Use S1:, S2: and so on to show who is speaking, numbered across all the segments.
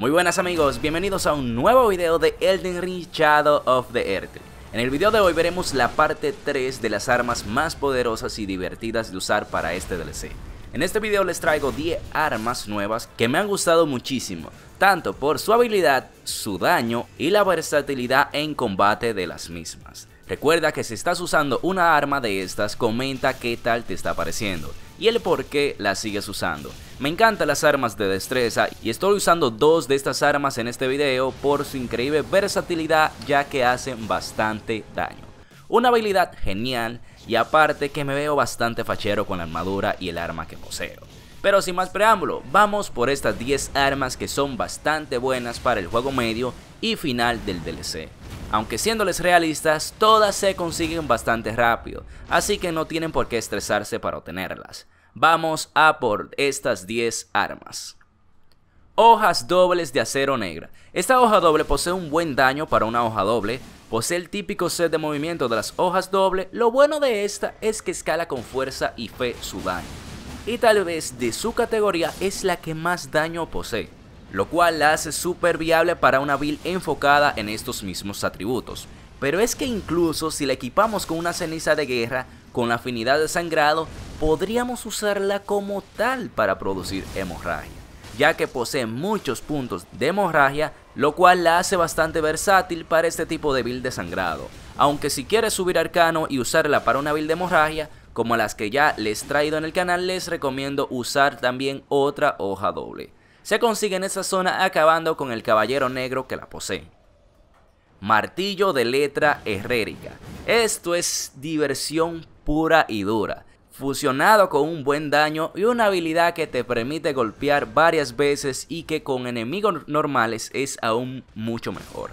S1: Muy buenas amigos, bienvenidos a un nuevo video de Elden Ring Shadow of the Earth. En el video de hoy veremos la parte 3 de las armas más poderosas y divertidas de usar para este DLC. En este video les traigo 10 armas nuevas que me han gustado muchísimo, tanto por su habilidad, su daño y la versatilidad en combate de las mismas. Recuerda que si estás usando una arma de estas, comenta qué tal te está pareciendo y el por qué la sigues usando. Me encantan las armas de destreza y estoy usando dos de estas armas en este video por su increíble versatilidad ya que hacen bastante daño. Una habilidad genial y aparte que me veo bastante fachero con la armadura y el arma que poseo. Pero sin más preámbulo, vamos por estas 10 armas que son bastante buenas para el juego medio y final del DLC. Aunque siéndoles realistas, todas se consiguen bastante rápido, así que no tienen por qué estresarse para obtenerlas. Vamos a por estas 10 armas. Hojas dobles de acero negra. Esta hoja doble posee un buen daño para una hoja doble, posee el típico set de movimiento de las hojas doble, lo bueno de esta es que escala con fuerza y fe su daño y tal vez de su categoría es la que más daño posee, lo cual la hace súper viable para una build enfocada en estos mismos atributos. Pero es que incluso si la equipamos con una ceniza de guerra, con la afinidad de sangrado, podríamos usarla como tal para producir hemorragia, ya que posee muchos puntos de hemorragia, lo cual la hace bastante versátil para este tipo de build de sangrado. Aunque si quieres subir arcano y usarla para una build de hemorragia, como las que ya les traído en el canal, les recomiendo usar también otra hoja doble. Se consigue en esa zona acabando con el caballero negro que la posee. Martillo de letra herrérica. Esto es diversión pura y dura fusionado con un buen daño y una habilidad que te permite golpear varias veces y que con enemigos normales es aún mucho mejor.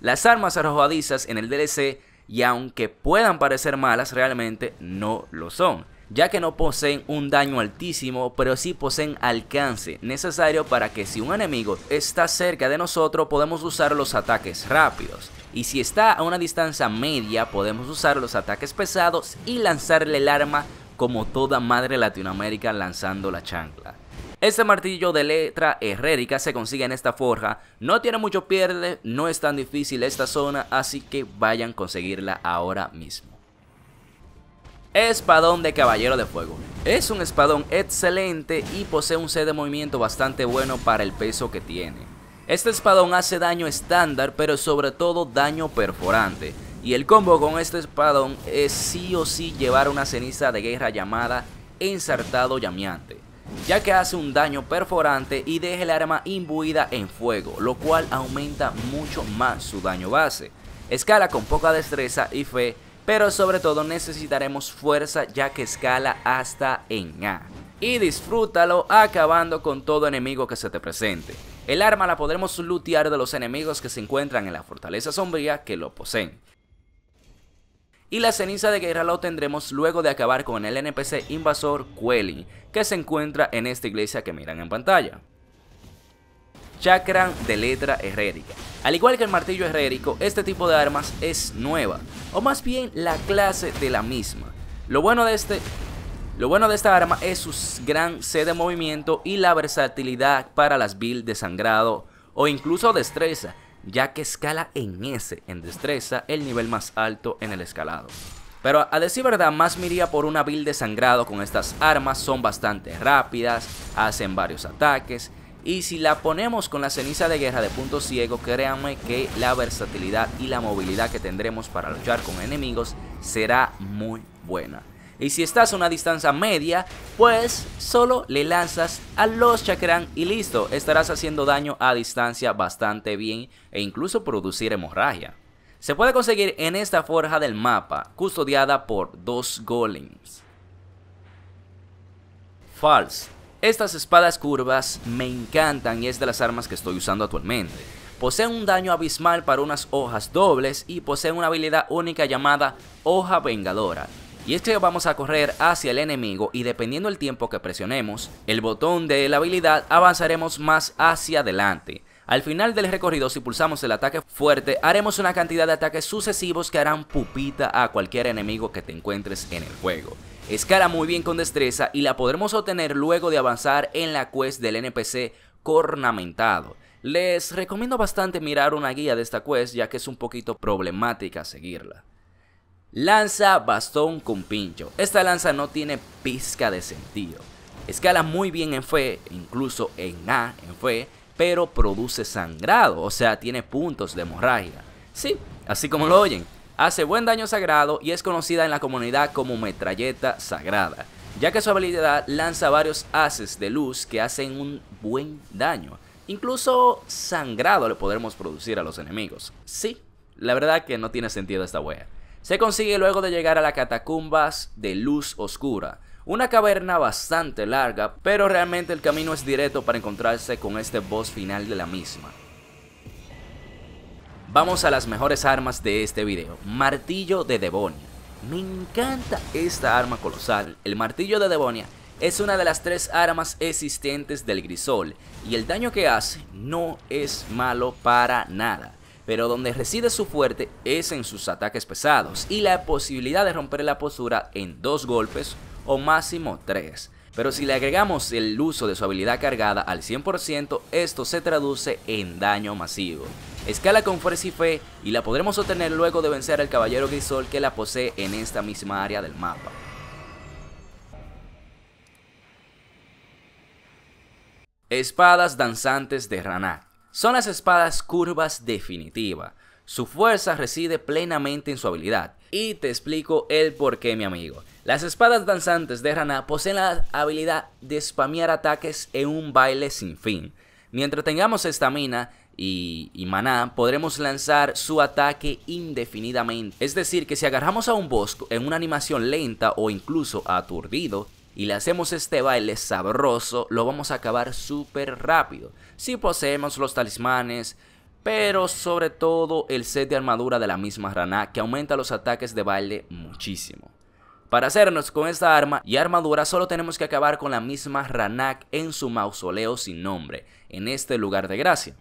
S1: Las armas arrojadizas en el DLC y aunque puedan parecer malas, realmente no lo son ya que no poseen un daño altísimo, pero sí poseen alcance necesario para que si un enemigo está cerca de nosotros podemos usar los ataques rápidos. Y si está a una distancia media podemos usar los ataques pesados y lanzarle el arma como toda madre Latinoamérica lanzando la chancla. Este martillo de letra herrérica se consigue en esta forja, no tiene mucho pierde, no es tan difícil esta zona, así que vayan a conseguirla ahora mismo. Espadón de Caballero de Fuego. Es un espadón excelente y posee un C de movimiento bastante bueno para el peso que tiene. Este espadón hace daño estándar, pero sobre todo daño perforante. Y el combo con este espadón es sí o sí llevar una ceniza de guerra llamada ensartado llameante ya que hace un daño perforante y deja el arma imbuida en fuego, lo cual aumenta mucho más su daño base. Escala con poca destreza y fe, pero sobre todo necesitaremos fuerza ya que escala hasta en A. Y disfrútalo acabando con todo enemigo que se te presente. El arma la podremos lootear de los enemigos que se encuentran en la fortaleza sombría que lo poseen y la ceniza de guerra la obtendremos luego de acabar con el NPC invasor Quelling que se encuentra en esta iglesia que miran en pantalla. Chakran de letra herrérica. Al igual que el martillo herrérico, este tipo de armas es nueva, o más bien la clase de la misma. Lo bueno de este lo bueno de esta arma es su gran sed de movimiento y la versatilidad para las builds de sangrado o incluso destreza, ya que escala en S en destreza, el nivel más alto en el escalado. Pero a decir verdad, más miría por una build de sangrado con estas armas, son bastante rápidas, hacen varios ataques, y si la ponemos con la ceniza de guerra de punto ciego, créanme que la versatilidad y la movilidad que tendremos para luchar con enemigos será muy buena. Y si estás a una distancia media, pues solo le lanzas a los chakran y listo, estarás haciendo daño a distancia bastante bien e incluso producir hemorragia. Se puede conseguir en esta forja del mapa, custodiada por dos golems. False. Estas espadas curvas me encantan y es de las armas que estoy usando actualmente. Poseen un daño abismal para unas hojas dobles y poseen una habilidad única llamada Hoja Vengadora, y es que vamos a correr hacia el enemigo y dependiendo el tiempo que presionemos, el botón de la habilidad avanzaremos más hacia adelante. Al final del recorrido, si pulsamos el ataque fuerte, haremos una cantidad de ataques sucesivos que harán pupita a cualquier enemigo que te encuentres en el juego. Escala muy bien con destreza y la podremos obtener luego de avanzar en la quest del NPC cornamentado. Les recomiendo bastante mirar una guía de esta quest ya que es un poquito problemática seguirla. Lanza bastón con pincho. Esta lanza no tiene pizca de sentido. Escala muy bien en fe, incluso en A, en fe, pero produce sangrado, o sea, tiene puntos de hemorragia. Sí, así como lo oyen. Hace buen daño sagrado y es conocida en la comunidad como metralleta sagrada, ya que su habilidad lanza varios haces de luz que hacen un buen daño. Incluso sangrado le podremos producir a los enemigos. Sí, la verdad que no tiene sentido esta wea se consigue luego de llegar a las catacumbas de Luz Oscura, una caverna bastante larga, pero realmente el camino es directo para encontrarse con este boss final de la misma. Vamos a las mejores armas de este video, Martillo de Devonia. Me encanta esta arma colosal, el Martillo de Devonia es una de las tres armas existentes del Grisol y el daño que hace no es malo para nada pero donde reside su fuerte es en sus ataques pesados y la posibilidad de romper la postura en dos golpes o máximo tres. Pero si le agregamos el uso de su habilidad cargada al 100%, esto se traduce en daño masivo. Escala con fuerza y fe y la podremos obtener luego de vencer al caballero grisol que la posee en esta misma área del mapa. Espadas danzantes de Ranat son las espadas curvas definitiva, Su fuerza reside plenamente en su habilidad. Y te explico el por qué, mi amigo. Las espadas danzantes de Rana poseen la habilidad de spamear ataques en un baile sin fin. Mientras tengamos estamina y, y, maná, podremos lanzar su ataque indefinidamente. Es decir, que si agarramos a un bosque en una animación lenta o incluso aturdido, y le hacemos este baile sabroso, lo vamos a acabar súper rápido. Si poseemos los talismanes, pero sobre todo el set de armadura de la misma ranak que aumenta los ataques de baile muchísimo. Para hacernos con esta arma y armadura solo tenemos que acabar con la misma Ranak en su mausoleo sin nombre, en este lugar de gracia.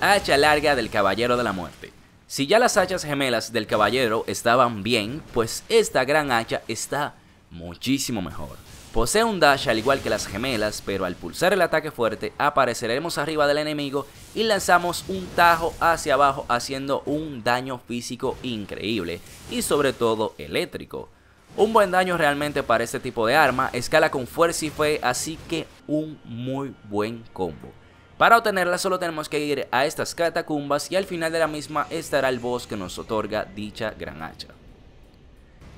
S1: Hacha larga del Caballero de la Muerte. Si ya las hachas gemelas del caballero estaban bien, pues esta gran hacha está muchísimo mejor. Posee un dash al igual que las gemelas, pero al pulsar el ataque fuerte apareceremos arriba del enemigo y lanzamos un tajo hacia abajo haciendo un daño físico increíble y sobre todo eléctrico. Un buen daño realmente para este tipo de arma, escala con fuerza y fe, así que un muy buen combo. Para obtenerla solo tenemos que ir a estas catacumbas y al final de la misma estará el boss que nos otorga dicha gran hacha.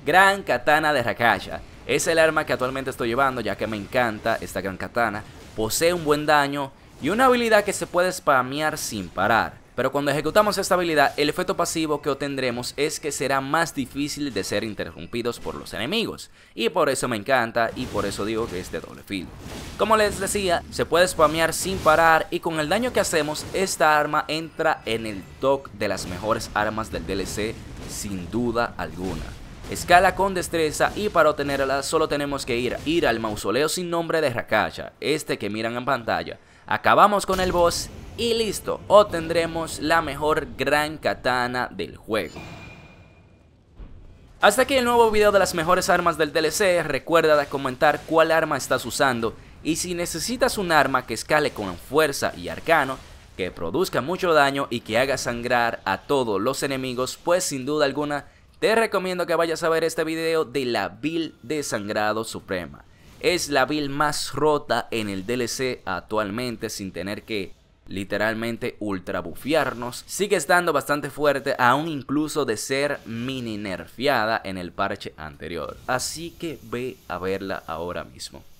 S1: Gran Katana de Rakasha. Es el arma que actualmente estoy llevando ya que me encanta esta gran katana. Posee un buen daño y una habilidad que se puede spamear sin parar. Pero cuando ejecutamos esta habilidad, el efecto pasivo que obtendremos es que será más difícil de ser interrumpidos por los enemigos. Y por eso me encanta y por eso digo que es de doble filo. Como les decía, se puede spamear sin parar y con el daño que hacemos, esta arma entra en el top de las mejores armas del DLC sin duda alguna. Escala con destreza y para obtenerla solo tenemos que ir, ir al mausoleo sin nombre de Rakasha, este que miran en pantalla. Acabamos con el boss y listo, obtendremos la mejor gran katana del juego. Hasta aquí el nuevo video de las mejores armas del DLC, recuerda comentar cuál arma estás usando y si necesitas un arma que escale con fuerza y arcano, que produzca mucho daño y que haga sangrar a todos los enemigos, pues sin duda alguna te recomiendo que vayas a ver este video de la build de sangrado suprema. Es la build más rota en el DLC actualmente sin tener que literalmente ultra bufiarnos. Sigue estando bastante fuerte, aún incluso de ser mini nerfeada en el parche anterior. Así que ve a verla ahora mismo.